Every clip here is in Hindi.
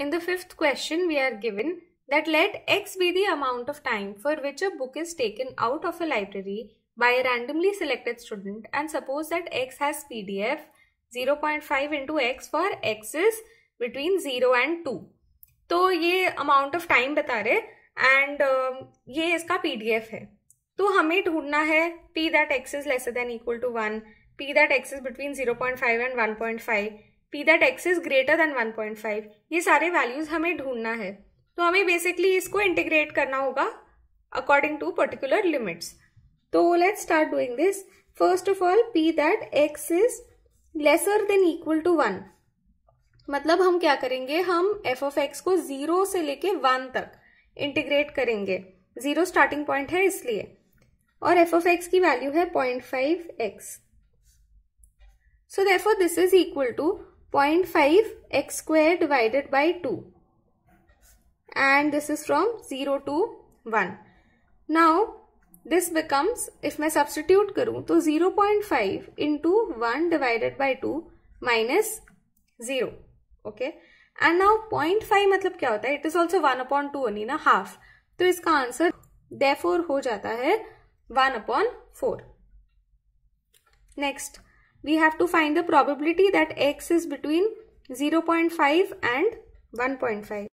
In the fifth question, we are given that let x be the amount of time for which a book is taken out of a library by a randomly selected student and suppose that x has PDF 0.5 into x for x is between 0 and 2. तो ये amount of time बता रहे and uh, ये इसका PDF है तो हमें ढूंढना है P that x is lesser equal to 1, P that X is between 0.5 and 1.5. P that x is greater than 1.5 ये सारे वैल्यूज हमें ढूंढना है तो हमें बेसिकली इसको इंटीग्रेट करना होगा अकॉर्डिंग टू पर्टिकुलर लिमिट्स तो let's start doing this first of all P that x is lesser than equal to one मतलब हम क्या करेंगे हम एफ ऑफ एक्स को जीरो से लेके वन तक इंटीग्रेट करेंगे जीरो स्टार्टिंग पॉइंट है इसलिए और एफ ऑफ एक्स की वैल्यू है point five X so therefore this is equal to point five X square divided by two and this is from zero to one now this becomes if मैं सब्सटीट्यूट करूं तो zero point five into one divided by two minus zero okay and now point five मतलब क्या होता है it is also one upon two ओनी ना हाफ तो इसका आंसर डेफोर हो जाता है one upon four next we have to find the probability that x is between 0.5 and 1.5.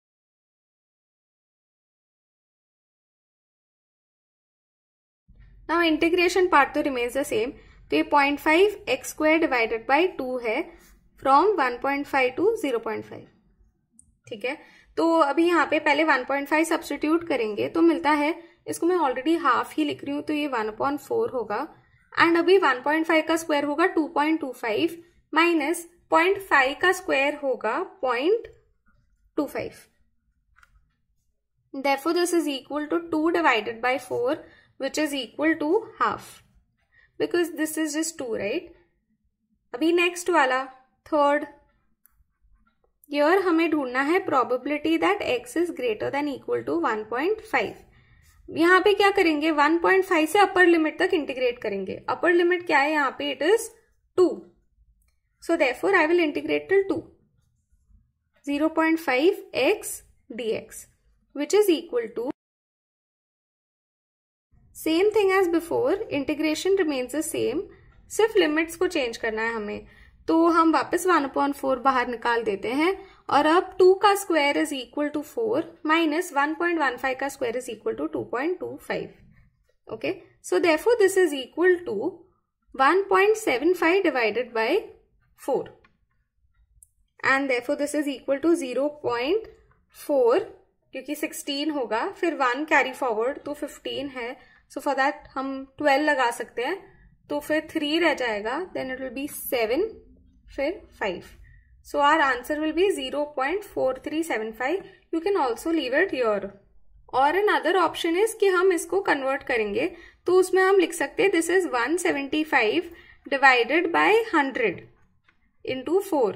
Now integration part तो remains the same. तो ये 0.5 x square divided by 2 है from 1.5 to 0.5. ठीक है तो अभी यहाँ पे पहले 1.5 सब्सटीट्यूट करेंगे तो मिलता है इसको मैं ऑलरेडी हाफ ही लिख रही हूँ तो ये 1 अपॉन फोर होगा एंड अभी 1.5 का स्क्वायर होगा 2.25 point two five minus point five का स्क्वायर होगा point two five therefore this is equal to two divided by four which is equal to half because this is just two right अभी नेक्स्ट वाला थर्ड यर हमें ढूंढना है probability that x is greater than equal to one point five यहाँ पे क्या करेंगे 1.5 से अपर लिमिट तक इंटीग्रेट करेंगे अपर लिमिट क्या है यहाँ पे it is two so therefore I will integrate till two zero point five X D X which is equal to same thing as before integration remains the same सिर्फ लिमिट्स को चेंज करना है हमें तो हम वापस वन पॉइंट फोर बाहर निकाल देते हैं और अब टू का square is equal to four minus one point one five का square is equal to two point two five okay so therefore this is equal to one point seven five divided by four and therefore this is equal to zero point four क्योंकि सिक्सटीन होगा फिर वन कैरी फॉरवर्ड तो फिफ्टीन है सो फॉर दैट हम ट्वेल्व लगा सकते हैं तो फिर थ्री रह जाएगा then it will be seven फिर five so our answer will be zero point four three seven five you can also leave it your और एन अदर ऑप्शन इज कि हम इसको कन्वर्ट करेंगे तो उसमें हम लिख सकते हैं this is one seventy five divided hundred into four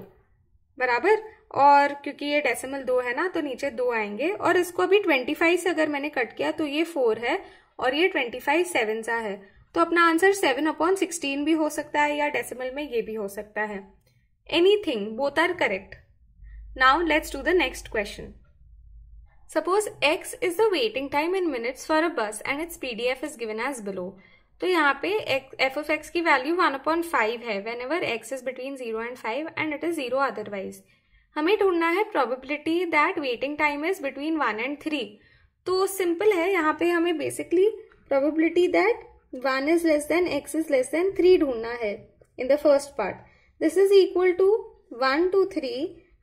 बराबर और क्योंकि ये डेसिमल दो है ना तो नीचे दो आएंगे और इसको अभी ट्वेंटी फाइव से अगर मैंने कट किया तो ये फोर है और ये ट्वेंटी फाइव सेवन सा है तो अपना आंसर सेवन अपॉन सिक्सटीन भी हो सकता है या डेसिमल में ये भी हो सकता है Anything, both are correct. Now let's do the next question. Suppose x is the waiting time in minutes for a bus and its PDF is given as below. तो यहाँ पे एफ ऑफ एक्स की वैल्यू वन अपॉइंट फाइव है whenever x is between zero and five and it is zero otherwise हमें ढूंढना है probability that waiting time is between one and three तो सिंपल है यहाँ पे हमें basically probability that one is less than X is less than three ढूंढना है in the first part this is equal to one to three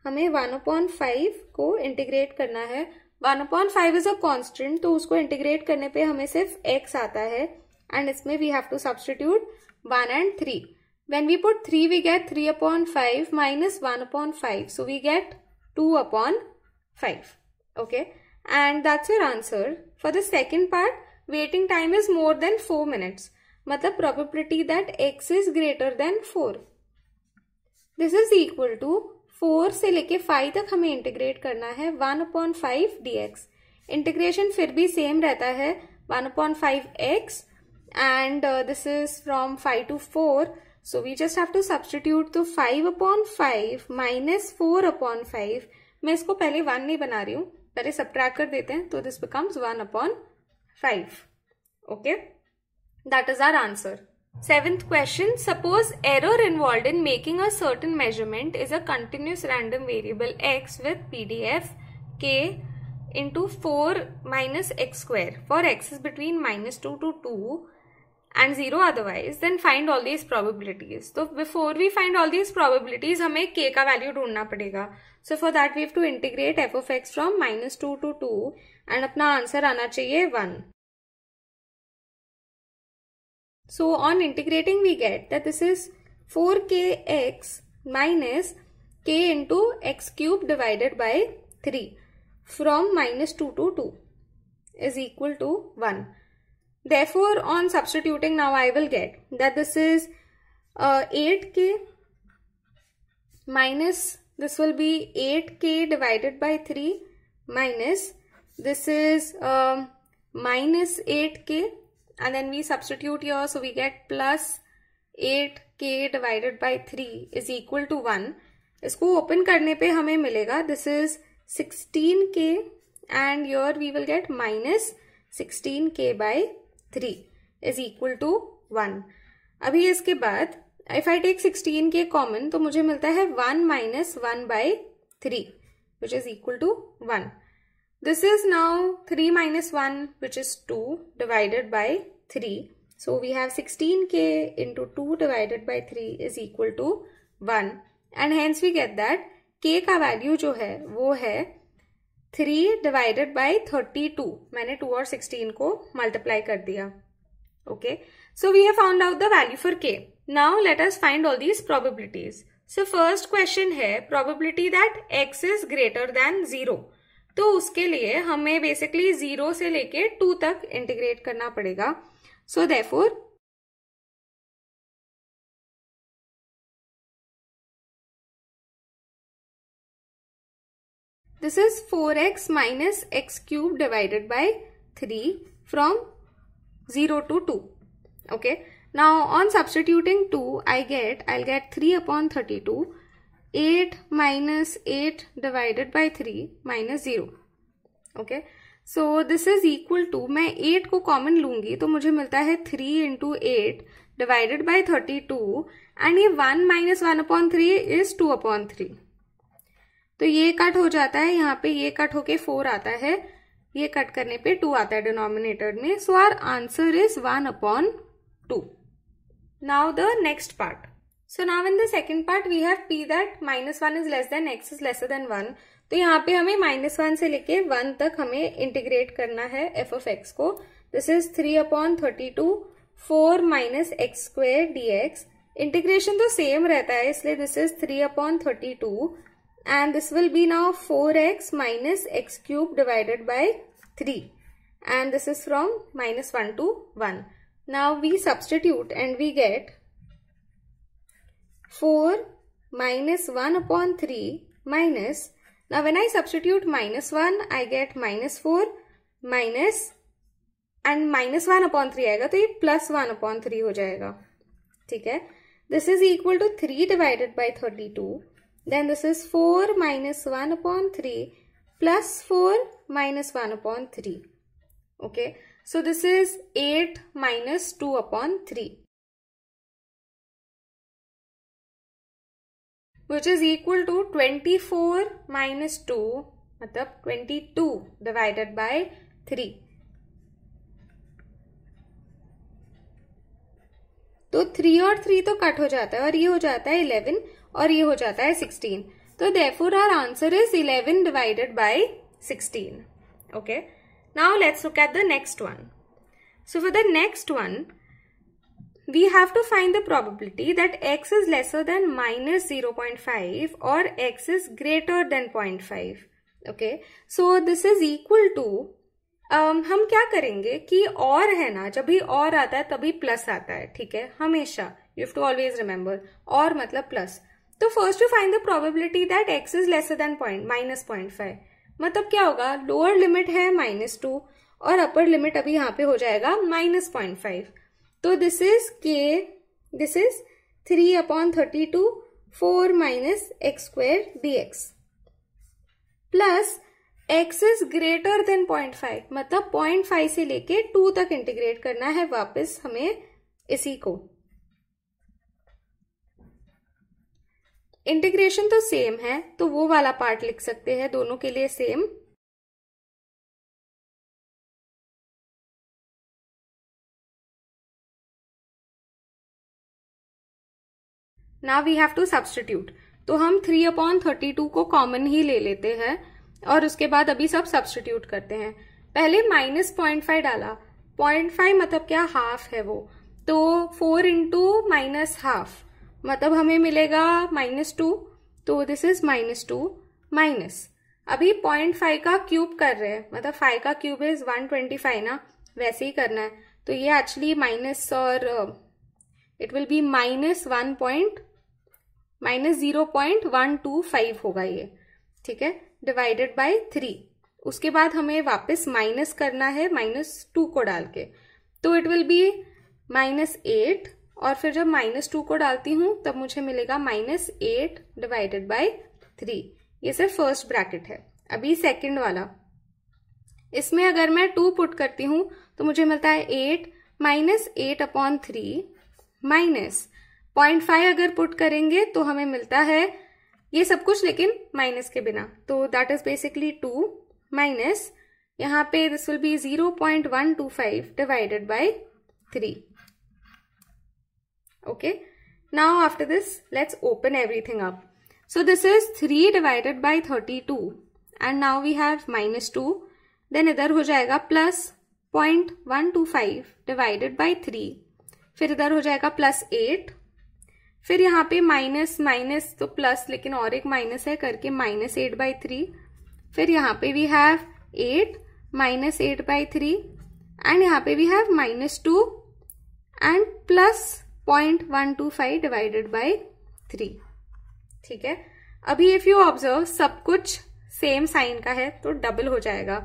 हमें वन अपॉइंट फाइव को इंटीग्रेट करना है one upon five is a constant तो उसको इंटीग्रेट करने पे हमें सिर्फ एक्स आता है एंड इसमें we have to substitute one and three when we put three we get three upon five minus one upon five so we get two upon five okay and that's your answer for the second part waiting time is more than four minutes मतलब probability that x is greater than four this is equal to four से लेके फाइव तक हमें इंटीग्रेट करना है one upon five D X integration फिर भी सेम रहता है one upon five X and this is from five to four so we just have to substitute तो five upon five minus four upon five मैं इसको पहले वन नहीं बना रही हूँ पहले सब्ट्रैक्ट कर देते हैं तो this becomes one upon five okay that is our answer Seventh question, suppose error involved in making a certain measurement is a continuous random variable x with pdf k into 4 minus x square for x is between minus 2 to 2 and 0 otherwise then find all these probabilities. So before we find all these probabilities हमें k का value ढूंढना पड़ेगा. So for that we have to integrate f of x from minus 2 to 2 and अपना answer आना चाहिए 1. So on integrating we get that this is 4kx minus k into x cube divided by 3 from minus 2 to 2 is equal to 1. Therefore on substituting now I will get that this is uh, 8k minus this will be 8k divided by 3 minus this is um, minus 8k and then we substitute here so we get plus 8k divided by 3 is equal to 1 isko open karne pe hame milega this is 16k and here we will get minus 16k by 3 is equal to 1 abhi iske baad if I take 16k common to mujhe milta hai 1 minus 1 by 3 which is equal to 1 This is now 3 minus 1 which is 2 divided by 3. So we have 16k into 2 divided by 3 is equal to 1. And hence we get that k value jo hai, wo hai 3 divided by 32. Maine 2 aur 16 ko multiply kar diya. Okay. So we have found out the value for k. Now let us find all these probabilities. So first question hai probability that x is greater than 0. तो उसके लिए हमें बेसिकली जीरो से लेके टू तक इंटीग्रेट करना पड़ेगा so therefore this is four X minus X cube divided by three from zero to two okay now on substituting two I get I get three upon thirty two eight minus eight divided by three minus zero okay so this is equal to मैं एट को कॉमन लूंगी तो मुझे मिलता है three into eight divided by thirty two and ये one minus one upon three is two upon three तो ये कट हो जाता है यहाँ पे ये कट होके फोर आता है ये कट करने पे टू आता है डिनोमिनेटर में so our answer is one upon two now the next part so now in the second part we have P that minus one is less than X is lesser than one तो यहाँ पे हमें माइनस वन से लेके वन तक हमें इंटीग्रेट करना है एफ ऑफ एक्स को this is three upon thirty two four minus X square D X integration तो सेम रहता है इसलिए this is three upon thirty two and this will be now four X minus X cube divided by three and this is from minus one to one now we substitute and we get four minus one upon three minus ना when I substitute minus one I get minus four minus and minus one upon three आएगा तो ये प्लस वन अपॉन थ्री हो जाएगा ठीक है this is equal to three divided by thirty two then this is four minus one upon three plus four minus one upon three okay so this is eight minus two upon three is equal to twenty four minus two मतलब टू डिवाइडेड बाय थ्री तो थ्री और थ्री तो कट हो जाता है और ये हो जाता है इलेवन और ये हो जाता है सिक्सटीन तो therefore our answer is eleven divided by sixteen okay now let's look at the next one so for the next one we have to find the probability that x is lesser than minus 0.5 or x is greater than 0.5 okay so this is equal to um, हम क्या करेंगे कि और है ना जब भी और आता है तभी प्लस आता है ठीक है हमेशा यू टू ऑलवेज रिमेम्बर और मतलब प्लस तो first to find the probability that x is lesser than point minus point five मतलब क्या होगा लोअर लिमिट है माइनस टू और अपर लिमिट अभी यहाँ पे हो जाएगा माइनस पॉइंट फाइव तो दिस इज के this is three upon thirty two four minus X square D X plus X is greater than point five मतलब पॉइंट फाइव से लेके टू तक इंटीग्रेट करना है वापस हमें इसी को इंटीग्रेशन तो सेम है तो वो वाला पार्ट लिख सकते हैं दोनों के लिए सेम ना वी हैव टू सब्सटीट्यूट तो हम थ्री अपॉन थर्टी टू को कॉमन ही ले लेते हैं और उसके बाद अभी सब सब्सटीट्यूट करते हैं पहले माइनस पॉइंट फाइव डाला पॉइंट फाइव मतलब क्या हाफ है वो तो फोर इंटू माइनस हाफ मतलब हमें मिलेगा माइनस टू तो this is minus two minus अभी पॉइंट फाइव का क्यूब कर रहे हैं मतलब फाइव का cube is one twenty five ना वैसे ही करना है तो ये एक्चुअली माइनस और it will be minus one point minus zero point one two five होगा ये ठीक है डिवाइडेड बाय थ्री उसके बाद हमें वापस माइनस करना है माइनस टू को डाल के तो it will be minus eight और फिर जब माइनस टू को डालती हूँ तब मुझे मिलेगा minus eight divided by three ये सिर्फ फर्स्ट ब्रैकेट है अभी सेकंड वाला इसमें अगर मैं टू पुट करती हूँ तो मुझे मिलता है eight minus eight upon three minus point five अगर पुट करेंगे तो हमें मिलता है ये सब कुछ लेकिन माइनस के बिना तो that is basically two minus यहाँ पे this will be zero point one two five divided by three okay now after this let's open everything up so this is three divided by thirty two and now we have minus two then इधर हो जाएगा plus point one two five divided by three फिर इधर हो जाएगा प्लस एट फिर यहाँ पे माइनस माइनस तो प्लस लेकिन और एक माइनस है करके माइनस एट बाई थ्री फिर यहाँ पे we have eight minus eight by three and यहाँ पे we have minus two and plus point one two five divided by three ठीक है अभी इफ यू ऑब्जर्व सब कुछ सेम साइन का है तो डबल हो जाएगा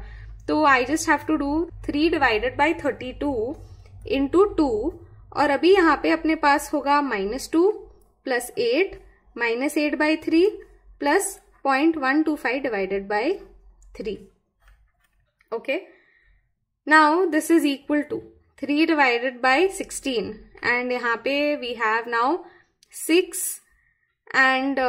तो I just have to do three divided by thirty two into two और अभी यहाँ पे अपने पास होगा minus two plus eight minus eight by three plus point one two five divided by three okay now this is equal to three divided by sixteen and यहां पे we have now six and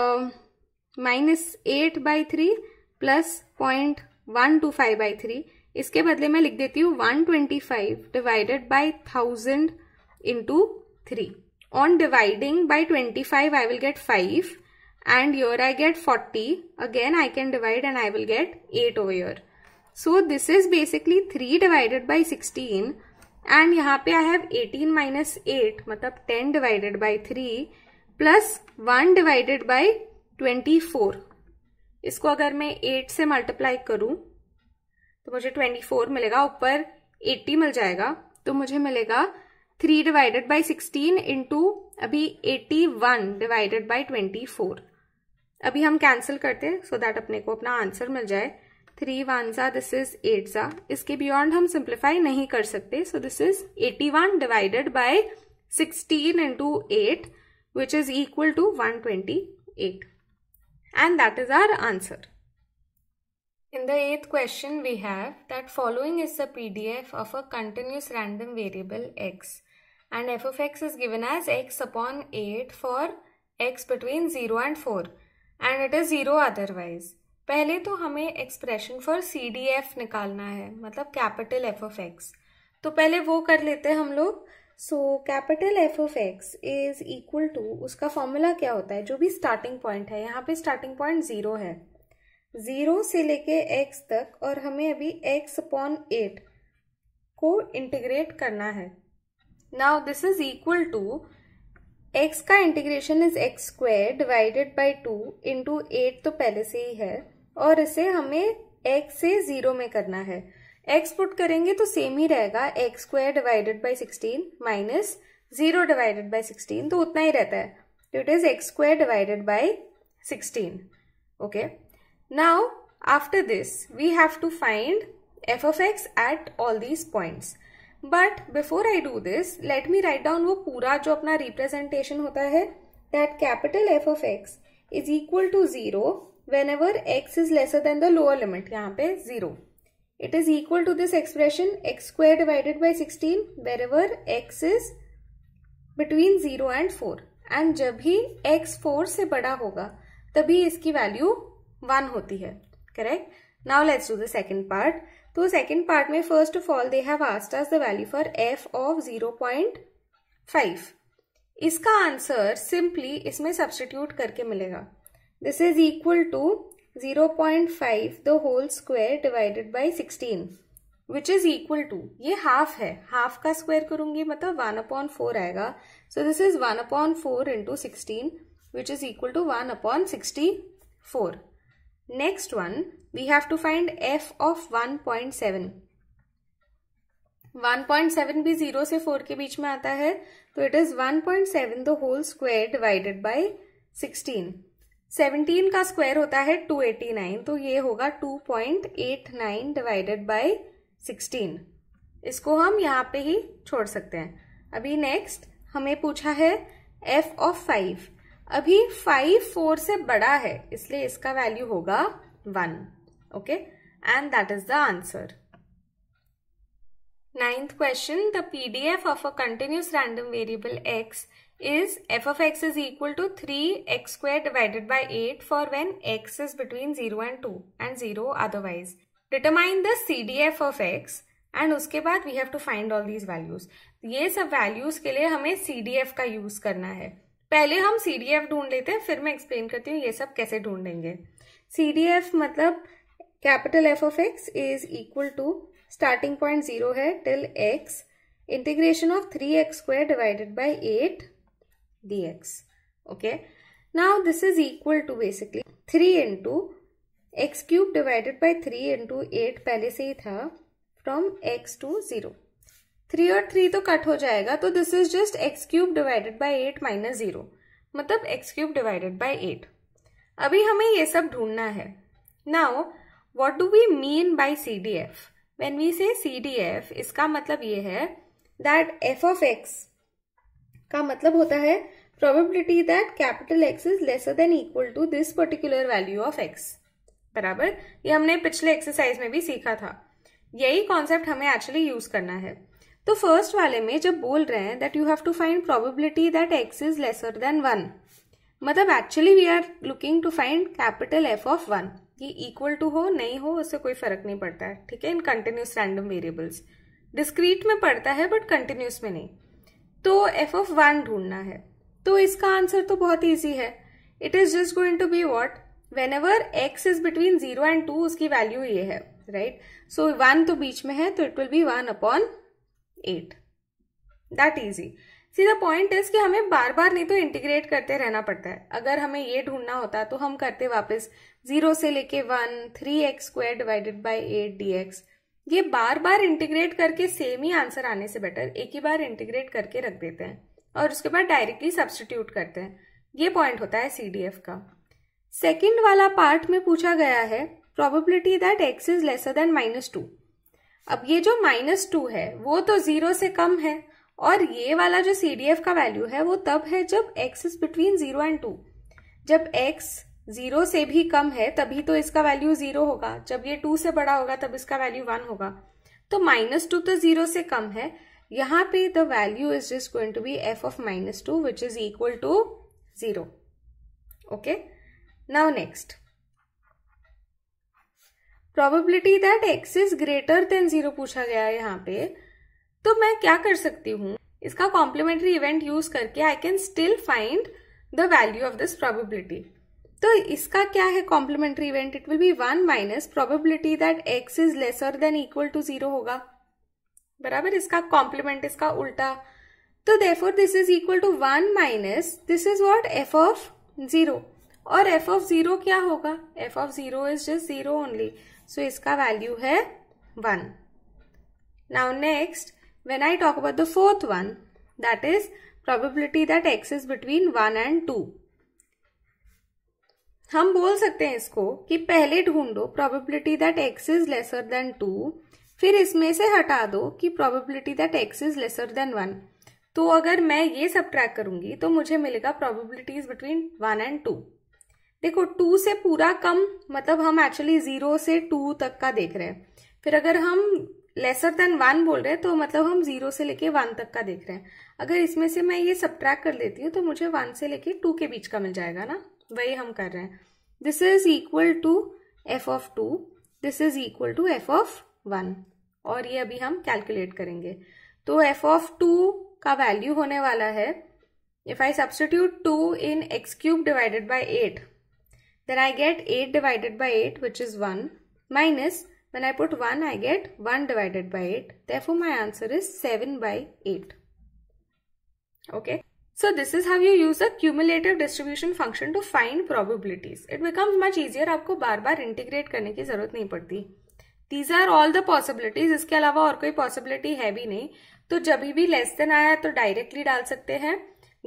minus eight by three plus point one two five by three इसके बदले मैं लिख देती हूँ one twenty five divided by thousand into three on dividing by 25 I will get 5 and here I get 40 again I can divide and I will get 8 over here. So this is basically 3 divided by 16 and यहाँ पे I have 18 minus 8 मतलब 10 divided by 3 plus 1 divided by 24 इसको अगर मैं 8 से multiply करूं तो मुझे 24 मिलेगा ऊपर 80 मिल जाएगा तो मुझे मिलेगा three divided by sixteen into अभी eighty one divided by twenty four अभी हम कैंसिल करते हैं सो दैट अपने को अपना आंसर मिल जाए थ्री वन ज़ा दिस इज एट ज़ा इसके बियॉन्ड हम सिंप्लीफाई नहीं कर सकते so this is eighty one divided by sixteen into eight which is equal to one twenty eight and that is our answer In the eighth question, we have that following is the PDF of a continuous random variable x. and f of x is given as x upon 8 for x between 0 and 4 and it is 0 otherwise. पहले तो हमें expression for C D F निकालना है मतलब कैपिटल एफ ऑफ एक्स तो पहले वो कर लेते हैं हम लोग so capital F of x is equal to उसका फॉर्मूला क्या होता है जो भी स्टार्टिंग पॉइंट है यहाँ पे स्टार्टिंग पॉइंट ज़ीरो है ज़ीरो से लेके एक्स तक और हमें अभी एक्स अपॉन एट को इंटीग्रेट करना है Now this is equal to x का integration is x square divided by two into eight तो पहले से ही है और इसे हमें x से जीरो में करना है x पुट करेंगे तो सेम ही रहेगा x square divided by sixteen minus zero divided by sixteen तो उतना ही रहता है it is x square divided by sixteen okay now after this we have to find F of x at all these points but before I do this let me write down वो पूरा जो अपना रिप्रेजेंटेशन होता है that capital F of x is equal to zero whenever x is lesser than the lower limit यहाँ पे zero is equal to this expression x x divided by sixteen wherever x is between zero and four and जब भी एक्स फोर से बड़ा होगा तभी इसकी वैल्यू वन होती है correct now let's do the second part तो सेकेंड पार्ट में first of all they have asked the value for F of zero point five इसका आंसर सिंपली इसमें सब्सटीट्यूट करके मिलेगा this is equal to zero point five the whole square divided by sixteen which is equal to ये हाफ है हाफ का स्क्वायर करूंगी मतलब वन अपॉन फोर आएगा so this is one upon four into sixteen which is equal to one upon sixty four Next one, we have to find f of 1.7. 1.7 भी 0 से 4 के बीच में आता है तो it is 1.7 the whole square divided by sixteen seventeen का स्क्वायर होता है 289 तो ये होगा 2.89 डिवाइडेड बाई सिक्सटीन इसको हम यहाँ पे ही छोड़ सकते हैं अभी नेक्स्ट हमें पूछा है f ऑफ 5. अभी फाइव फोर से बड़ा है इसलिए इसका वैल्यू होगा one okay and that is the answer ninth question the P D F of a continuous random variable x is F of x is equal to three x square divided by eight for when x is between zero and two and zero otherwise determine the C D F of x and उसके बाद we have to find all these values ये सब वैल्यूज के लिए हमें सी डी एफ का यूज करना है पहले हम सी डी एफ ढूंढ लेते हैं फिर मैं एक्सप्लेन करती हूँ ये सब कैसे ढूंढेंगे सी डी एफ मतलब capital F of x is equal to starting point zero है till x integration of three x square divided by eight d x okay now this is equal to basically three into x cube divided by three into eight पहले से ही था from x to zero three और थ्री तो कट हो जाएगा तो this is just x cube divided by eight minus zero मतलब x cube divided by eight अभी हमें ये सब ढूंढना है now what do we mean by C D F when we say C D F इसका मतलब ये है दैट एफ ऑफ एक्स का मतलब होता है probability that capital x is lesser than equal to this particular value of x बराबर ये हमने पिछले एक्सरसाइज में भी सीखा था यही कॉन्सेप्ट हमें एक्चुअली यूज करना है तो फर्स्ट वाले में जब बोल रहे हैं that you have to find probability that x is lesser than one मतलब actually we are looking to find capital F of one ये इक्वल टू हो नहीं हो उससे कोई फर्क नहीं पड़ता है ठीक है in continuous random variables discrete में पड़ता है बट कंटिन्यूस में नहीं तो एफ ऑफ वन ढूंढना है तो इसका आंसर तो बहुत ईजी है it is just going to be what whenever x is between zero and two उसकी वैल्यू ये है राइट सो वन तो बीच में है तो it will be one upon eight that easy see the point is कि हमें बार बार नहीं तो इंटीग्रेट करते रहना पड़ता है अगर हमें ये ढूंढना होता तो हम करते वापस जीरो से लेके one three x square divided by eight d x ये बार बार इंटीग्रेट करके सेम ही आंसर आने से बेटर एक ही बार इंटीग्रेट करके रख देते हैं और उसके बाद डायरेक्टली सब्सटीट्यूट करते हैं ये पॉइंट होता है सी का सेकेंड वाला पार्ट में पूछा गया है probability that x is lesser than minus two अब ये जो माइनस टू है वो तो जीरो से कम है और ये वाला जो सी डी एफ का वैल्यू है वो तब है जब x is between zero and two जब एक्स जीरो से भी कम है तभी तो इसका वैल्यू जीरो होगा जब ये टू से बड़ा होगा तब इसका वैल्यू वन होगा तो माइनस टू तो जीरो से कम है यहां पे the value is just going to be F of minus two which is equal to zero okay now next probability that x is greater than zero पूछा गया है यहाँ पे तो मैं क्या कर सकती हूँ इसका कॉम्प्लीमेंट्री इवेंट यूज करके I can still find the value of this probability तो इसका क्या है complementary event it will be one minus probability that x is lesser than equal to zero होगा बराबर इसका कॉम्प्लीमेंट इसका उल्टा तो therefore this is equal to one minus this is what F of zero और एफ ऑफ जीरो क्या होगा F of zero is just zero only so इसका वैल्यू है one now next when I talk about the fourth one that is probability that x is between one and two हम बोल सकते हैं इसको कि पहले ढूंढो probability that x is lesser than two फिर इसमें से हटा दो कि probability that x is lesser than one तो अगर मैं ये सब ट्रैक करूंगी तो मुझे मिलेगा probabilities between one and two देखो टू से पूरा कम मतलब हम एक्चुअली जीरो से टू तक का देख रहे हैं फिर अगर हम लेसर देन वन बोल रहे हैं तो मतलब हम जीरो से लेके वन तक का देख रहे हैं अगर इसमें से मैं ये सब कर लेती हूँ तो मुझे वन से लेके टू के बीच का मिल जाएगा ना वही हम कर रहे हैं this is equal to F of two this is equal to F of one और ये अभी हम कैलकुलेट करेंगे तो एफ ऑफ टू का वैल्यू होने वाला है if I substitute two in x cube divided by eight Then I get 8 divided by 8 which is 1 minus when I put 1 I get 1 divided by 8. Therefore my answer is 7 by 8. Okay. So this is how you use a cumulative distribution function to find probabilities. It becomes much easier आपको बार बार integrate करने की जरूरत नहीं पड़ती these are all the possibilities इसके अलावा और कोई possibility है भी नहीं तो जब भी less than आया तो directly डाल सकते हैं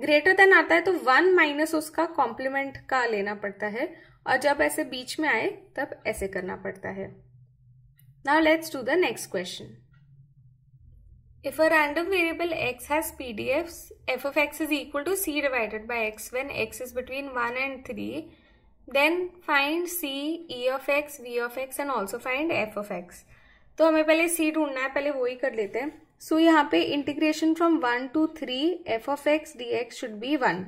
greater than आता है तो वन minus उसका complement का लेना पड़ता है और जब ऐसे बीच में आए तब ऐसे करना पड़ता है now let's do the next question random variable X has P D F F F X is equal to C divided by X when x is between one and three then find C E of X V of x and also find F of X तो हमें पहले सी ढूंढना है पहले वो ही कर लेते हैं सो so, यहाँ पे integration from one to three F of X D X should be one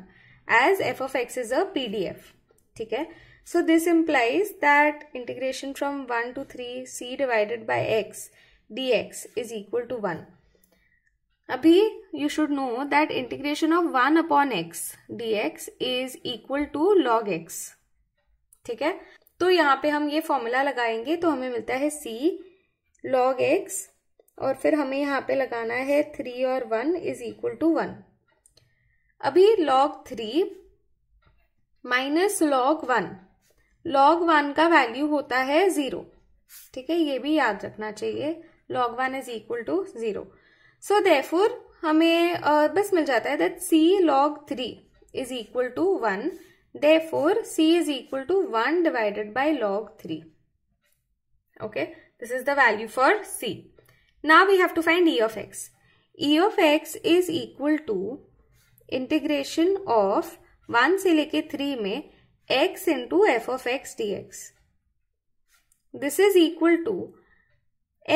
as F of x is a P D F ठीक है so this implies that integration from one to three C divided by X D X is equal to one अभी you should know that integration of one upon X D X is equal to log X ठीक है तो यहाँ पे हम ये फॉर्मूला लगाएंगे तो हमें मिलता है सी लॉग एक्स और फिर हमें यहाँ पे लगाना है थ्री और one is equal to one अभी log three minus log one log one का वैल्यू होता है जीरो ठीक है ये भी याद रखना चाहिए log one is equal to zero so therefore हमें uh, बस मिल जाता है that C log three is equal to one therefore C is equal to one divided by log three okay this is the value for C now we have to find E of X E of x is equal to integration of one से लेके थ्री में X into F of X D X this is equal to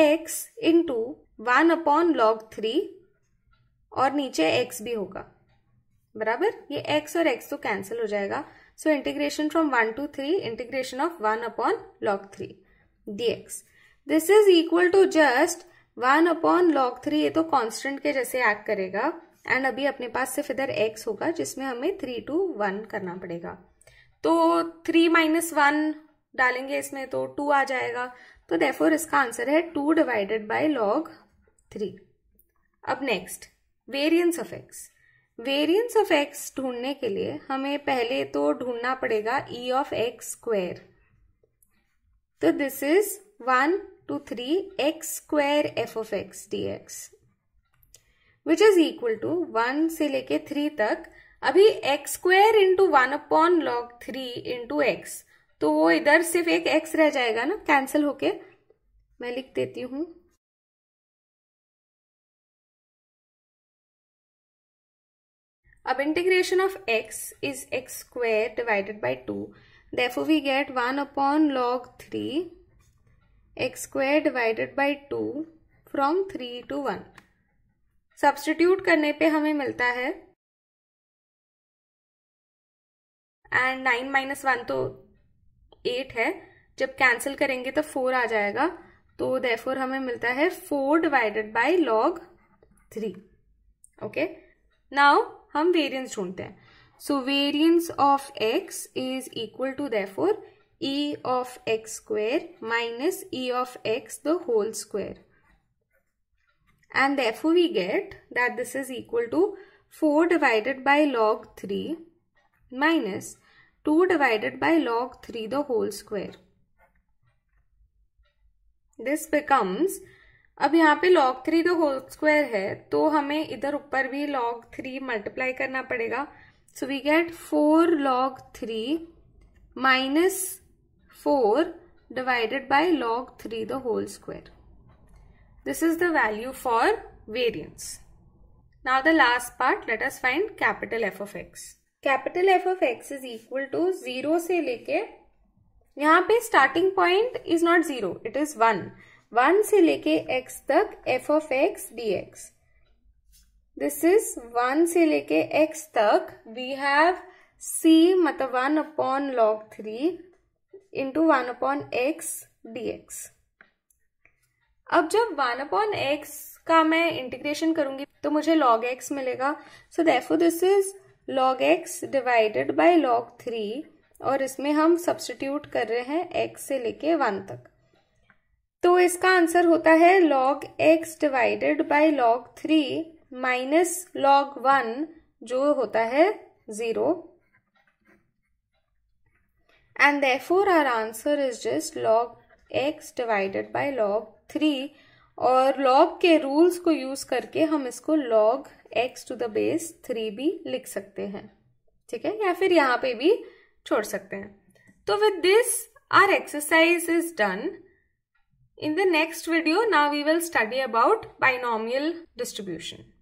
X into one upon log three और नीचे एक्स भी होगा बराबर ये एक्स और एक्स तो कैंसिल हो जाएगा so integration from one to three integration of one upon log three D X this is equal to just one upon log three ये तो कॉन्स्टेंट के जैसे एक्ट करेगा एंड अभी अपने पास सिर्फ इधर एक्स होगा जिसमें हमें थ्री टू वन करना पड़ेगा तो थ्री माइनस वन डालेंगे इसमें तो टू आ जाएगा तो देफोर इसका आंसर है two divided by log three अब next variance of X variance of X ढूंढने के लिए हमें पहले तो ढूंढना पड़ेगा ई ऑफ एक्स स्क्वायर तो this is one to three x square F of X D X which is equal to one से लेके थ्री तक अभी X square into one upon log three into X तो वो इधर सिर्फ एक एक्स रह जाएगा ना कैंसिल होके मैं लिख देती हूँ अब integration of x is x square divided by two therefore we get one upon log three X square divided by two from three to one substitute करने पे हमें मिलता है एंड नाइन माइनस वन तो एट है जब कैंसिल करेंगे तो फोर आ जाएगा तो देफोर हमें मिलता है four divided by log three okay now हम वेरियंस ढूंढते हैं so variance of x is equal to therefore E of X square minus E of X the whole square and therefore we get that this is equal to 4 divided by log 3 minus 2 divided by log 3 the whole square. This becomes, अब यहाँ पे log थ्री तो होल स्क्वायर है तो हमें इधर ऊपर भी log थ्री मल्टीप्लाई करना पड़ेगा so we get four log three minus four divided by log three the whole square This is the value for variance. Now the last part, let us find capital F of x. Capital F of x is equal to 0 se leke. Yahan pe starting point is not 0, it is 1. 1 se leke x tak F of x dx. This is 1 se leke x tak. We have c matlab upon log 3 into 1 upon x dx. अब जब वन अपॉन एक्स का मैं इंटीग्रेशन करूंगी तो मुझे लॉग एक्स मिलेगा so therefore this is log X divided by log three और इसमें हम सब्सटीट्यूट कर रहे हैं एक्स से लेके वन तक तो इसका आंसर होता है log X divided by log three minus log one जो होता है zero and therefore our answer is just log X divided by log three और लॉग के रूल्स को यूज करके हम इसको log X to the base three भी लिख सकते हैं ठीक है या फिर यहाँ पे भी छोड़ सकते हैं तो with this our exercise is done in the next video now we will study about binomial distribution